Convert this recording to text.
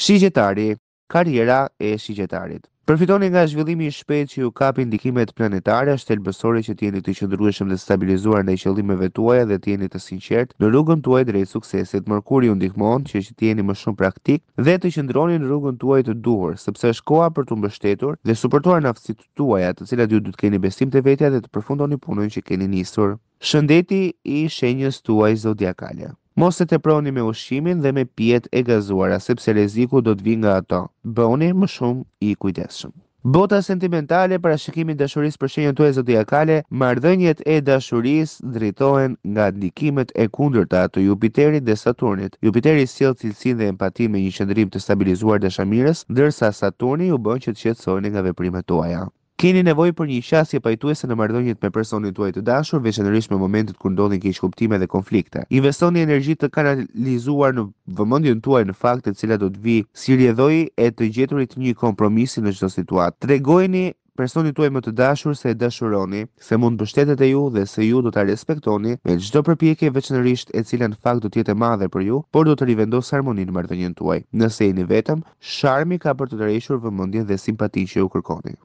Shigjetari, kariera e shigjetarit. Përfitoni nga zhvillimi i shpejt që ju kapi ndikimet planetare, shtelbësore që tjeni të qëndrueshëm dhe stabilizuar në i qëllimeve tuaja dhe tjeni të sinqert në rrugën tuaj drejt suksesit. mërkur ju ndihmon që që tjeni më shumë praktik dhe të qëndroni në rrugën tuaj të duhur, sëpse është koha për të mbështetur dhe supportuar në aftësit tuaja të cilat ju du të keni besim të vetja dhe të përfundoni punën që keni nisur. Shëndeti i shenjës tuaj zodiakale. Mos e teproni me ushqimin dhe me pjet e gazuara, sepse rreziku do të vijë nga ato. Bëhuni më shumë i kujdesshëm. Bota sentimentale para shikimin dashurisë për shenjën tuaj zodiakale, marrëdhëniet e dashurisë drejtohen nga ndikimet e kundërta të Jupiterit dhe Saturnit. Jupiteri sjell cilësinë dhe empati me një qendrim të stabilizuar dashamirës, ndërsa Saturni u bën që të qetësoni nga veprimet tuaja. Keni nevojë për një qasje pajtuese në marrëdhëniet me personin tuaj të dashur, veçanërisht në momentet kur ndodhin keq kuptime dhe konflikte. Investoni energji të kanalizuar në vëmendjen tuaj në fakte të cilat do të vi si rjedhoi e të gjeturit një kompromisi në çdo situatë. Tregojeni personit tuaj më të dashur se e dashuroni, se mund mbështetet e ju dhe se ju do ta respektoni me çdo përpjekje veçanërisht e cila në fakt do të jetë e madhe për ju, por do të rivendos harmoninë në marrëdhënien tuaj. Nëse jeni vetëm, sharmi ka për të tërhequr vëmendjen dhe simpati që ju kërkoni.